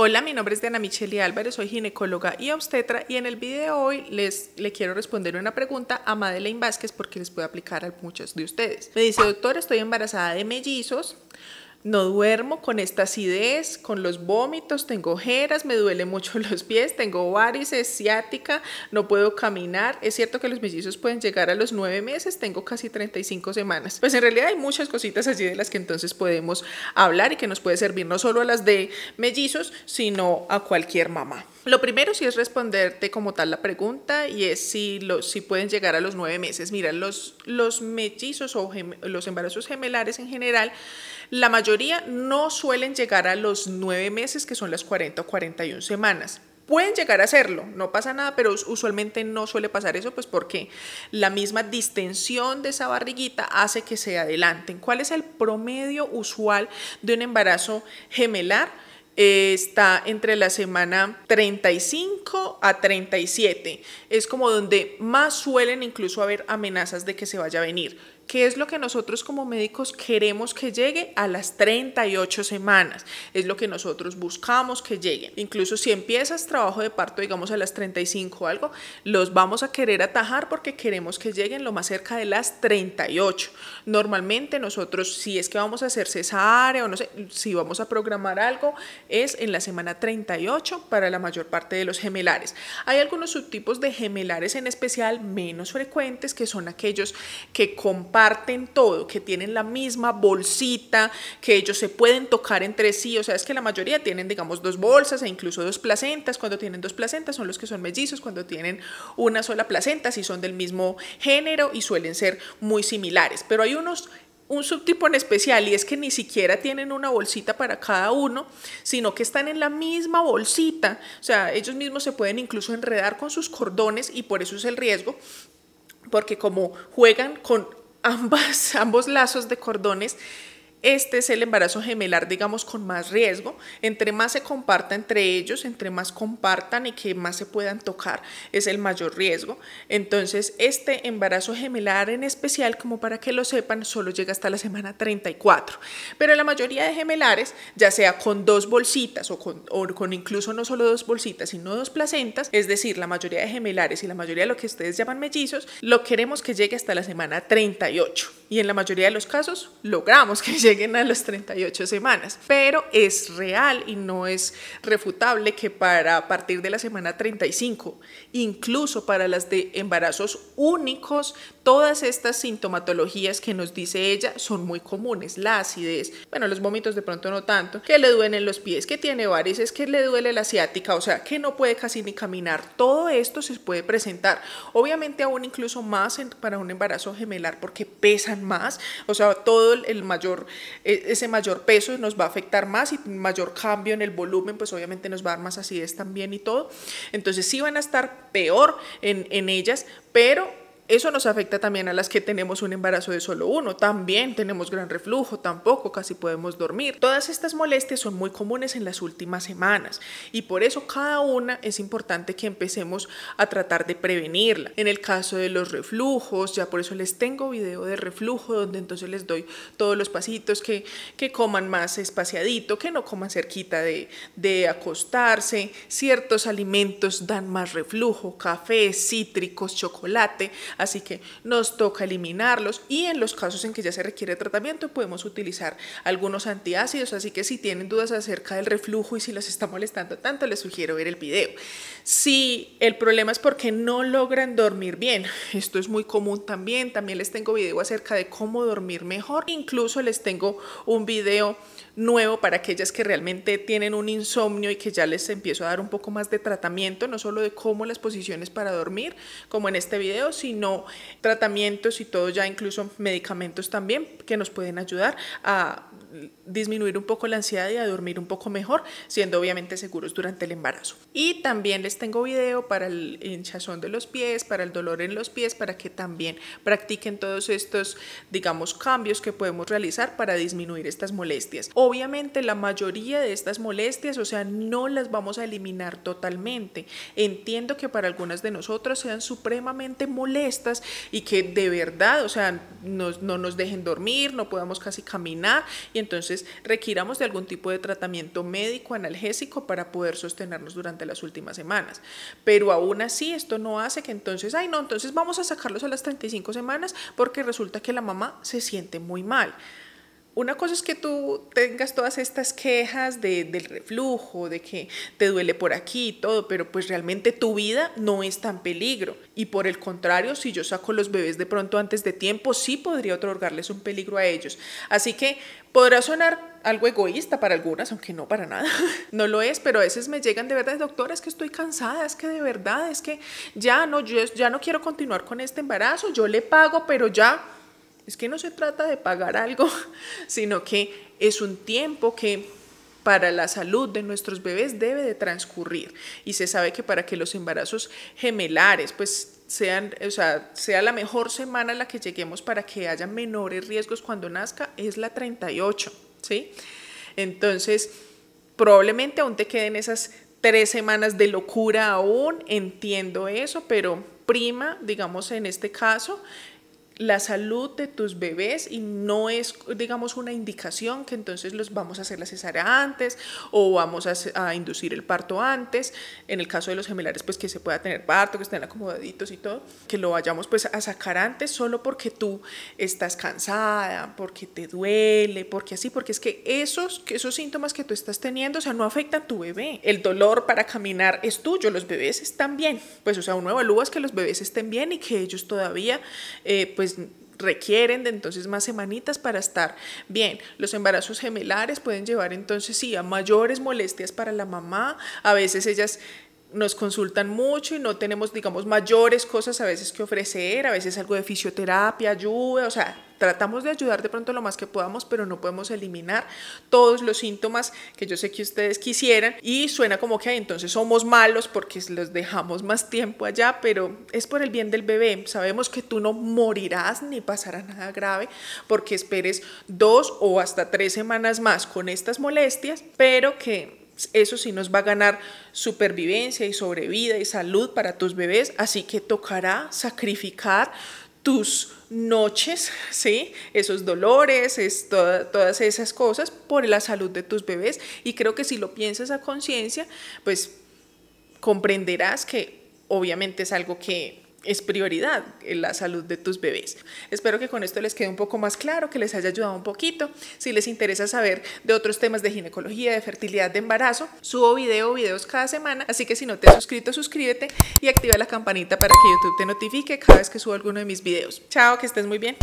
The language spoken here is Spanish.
Hola, mi nombre es Diana Michelle Álvarez, soy ginecóloga y obstetra y en el video hoy les le quiero responder una pregunta a Madeleine Vázquez porque les puede aplicar a muchos de ustedes. Me dice, doctor, estoy embarazada de mellizos, no duermo con esta acidez, con los vómitos, tengo ojeras, me duele mucho los pies, tengo varices, ciática, no puedo caminar. Es cierto que los mellizos pueden llegar a los nueve meses, tengo casi 35 semanas. Pues en realidad hay muchas cositas así de las que entonces podemos hablar y que nos puede servir no solo a las de mellizos, sino a cualquier mamá. Lo primero sí es responderte como tal la pregunta y es si, lo, si pueden llegar a los nueve meses. Mira, los, los mellizos o los embarazos gemelares en general, la mayoría no suelen llegar a los nueve meses, que son las 40 o 41 semanas. Pueden llegar a hacerlo, no pasa nada, pero usualmente no suele pasar eso, pues porque la misma distensión de esa barriguita hace que se adelanten. ¿Cuál es el promedio usual de un embarazo gemelar? Eh, está entre la semana 35 a 37. Es como donde más suelen incluso haber amenazas de que se vaya a venir. ¿Qué es lo que nosotros como médicos queremos que llegue a las 38 semanas? Es lo que nosotros buscamos que llegue. Incluso si empiezas trabajo de parto, digamos a las 35 o algo, los vamos a querer atajar porque queremos que lleguen lo más cerca de las 38. Normalmente nosotros, si es que vamos a hacer cesárea o no sé, si vamos a programar algo, es en la semana 38 para la mayor parte de los gemelares. Hay algunos subtipos de gemelares en especial menos frecuentes que son aquellos que comparten comparten todo, que tienen la misma bolsita, que ellos se pueden tocar entre sí, o sea, es que la mayoría tienen, digamos, dos bolsas e incluso dos placentas, cuando tienen dos placentas son los que son mellizos, cuando tienen una sola placenta, si son del mismo género y suelen ser muy similares, pero hay unos un subtipo en especial y es que ni siquiera tienen una bolsita para cada uno, sino que están en la misma bolsita, o sea, ellos mismos se pueden incluso enredar con sus cordones y por eso es el riesgo, porque como juegan con ambas, ambos lazos de cordones este es el embarazo gemelar, digamos, con más riesgo. Entre más se comparta entre ellos, entre más compartan y que más se puedan tocar, es el mayor riesgo. Entonces, este embarazo gemelar en especial, como para que lo sepan, solo llega hasta la semana 34. Pero la mayoría de gemelares, ya sea con dos bolsitas o con, incluso no solo dos bolsitas, sino dos placentas, es decir, la mayoría de gemelares y la mayoría de lo que ustedes llaman mellizos, lo queremos que llegue hasta la semana 38. Y en la mayoría de los casos, logramos que llegue lleguen a las 38 semanas. Pero es real y no es refutable que para a partir de la semana 35, incluso para las de embarazos únicos, todas estas sintomatologías que nos dice ella son muy comunes. La acidez, bueno, los vómitos de pronto no tanto, que le duelen los pies, que tiene varices, que le duele la ciática, o sea, que no puede casi ni caminar. Todo esto se puede presentar. Obviamente aún incluso más para un embarazo gemelar porque pesan más, o sea, todo el mayor e, ese mayor peso nos va a afectar más y mayor cambio en el volumen, pues obviamente nos va a dar más acidez también y todo. Entonces sí van a estar peor en, en ellas, pero eso nos afecta también a las que tenemos un embarazo de solo uno, también tenemos gran reflujo, tampoco casi podemos dormir. Todas estas molestias son muy comunes en las últimas semanas y por eso cada una es importante que empecemos a tratar de prevenirla. En el caso de los reflujos, ya por eso les tengo video de reflujo donde entonces les doy todos los pasitos que, que coman más espaciadito, que no coman cerquita de, de acostarse, ciertos alimentos dan más reflujo, café, cítricos, chocolate, así que nos toca eliminarlos y en los casos en que ya se requiere tratamiento podemos utilizar algunos antiácidos, así que si tienen dudas acerca del reflujo y si los está molestando tanto, les sugiero ver el video. Si el problema es porque no logran dormir bien, esto es muy común también, también les tengo video acerca de cómo dormir mejor, incluso les tengo un video nuevo para aquellas que realmente tienen un insomnio y que ya les empiezo a dar un poco más de tratamiento, no solo de cómo las posiciones para dormir, como en este video, sino tratamientos y todo ya incluso medicamentos también que nos pueden ayudar a disminuir un poco la ansiedad y a dormir un poco mejor, siendo obviamente seguros durante el embarazo. Y también les tengo video para el hinchazón de los pies, para el dolor en los pies, para que también practiquen todos estos, digamos, cambios que podemos realizar para disminuir estas molestias. Obviamente la mayoría de estas molestias, o sea, no las vamos a eliminar totalmente. Entiendo que para algunas de nosotros sean supremamente molestas y que de verdad, o sea, no, nos dejen dormir, no podamos casi caminar entonces requiramos de algún tipo de tratamiento médico analgésico para poder sostenernos durante las últimas semanas. Pero aún así esto no hace que entonces, ay no, entonces vamos a sacarlos a las 35 semanas porque resulta que la mamá se siente muy mal. Una cosa es que tú tengas todas estas quejas de, del reflujo, de que te duele por aquí y todo, pero pues realmente tu vida no es tan peligro. Y por el contrario, si yo saco los bebés de pronto antes de tiempo, sí podría otorgarles un peligro a ellos. Así que podrá sonar algo egoísta para algunas, aunque no para nada. No lo es, pero a veces me llegan de verdad, doctora, es que estoy cansada, es que de verdad, es que ya no, ya no quiero continuar con este embarazo, yo le pago, pero ya es que no se trata de pagar algo, sino que es un tiempo que para la salud de nuestros bebés debe de transcurrir. Y se sabe que para que los embarazos gemelares, pues sean, o sea, sea la mejor semana a la que lleguemos para que haya menores riesgos cuando nazca, es la 38, ¿sí? Entonces, probablemente aún te queden esas tres semanas de locura aún, entiendo eso, pero prima, digamos en este caso, la salud de tus bebés y no es, digamos, una indicación que entonces los vamos a hacer la cesárea antes o vamos a, inducir el parto antes. En el caso de los gemelares, pues que se pueda tener parto, que estén acomodaditos y todo, que lo vayamos pues a sacar antes solo porque tú estás cansada, porque te duele, porque así, porque es que esos, esos síntomas que tú estás teniendo, o sea, no afectan a tu bebé. El dolor para caminar es tuyo, los bebés están bien. Pues, o sea, uno evalúa es que los bebés estén bien y que ellos todavía, eh, pues, pues, requieren de entonces más semanitas para estar bien. Los embarazos gemelares pueden llevar entonces sí a mayores molestias para la mamá. A veces ellas nos consultan mucho y no tenemos, digamos, mayores cosas a veces que ofrecer, a veces algo de fisioterapia, ayuda, o sea, Tratamos de ayudar de pronto lo más que podamos, pero no podemos eliminar todos los síntomas que yo sé que ustedes quisieran. Y suena como que entonces somos malos porque los dejamos más tiempo allá, pero es por el bien del bebé. Sabemos que tú no morirás ni pasará nada grave porque esperes dos o hasta tres semanas más con estas molestias, pero que eso sí nos va a ganar supervivencia y sobrevida y salud para tus bebés, así que tocará sacrificar tus noches, ¿sí? Esos dolores, todas esas cosas por la salud de tus bebés. Y creo que si lo piensas a conciencia, pues comprenderás que obviamente es algo que es prioridad en la salud de tus bebés. Espero que con esto les quede un poco más claro, que les haya ayudado un poquito. Si les interesa saber de otros temas de ginecología, de fertilidad, de embarazo, subo video videos cada semana, así que si no te has suscrito, suscríbete y activa la campanita para que YouTube te notifique cada vez que subo alguno de mis videos. Chao, que estés muy bien.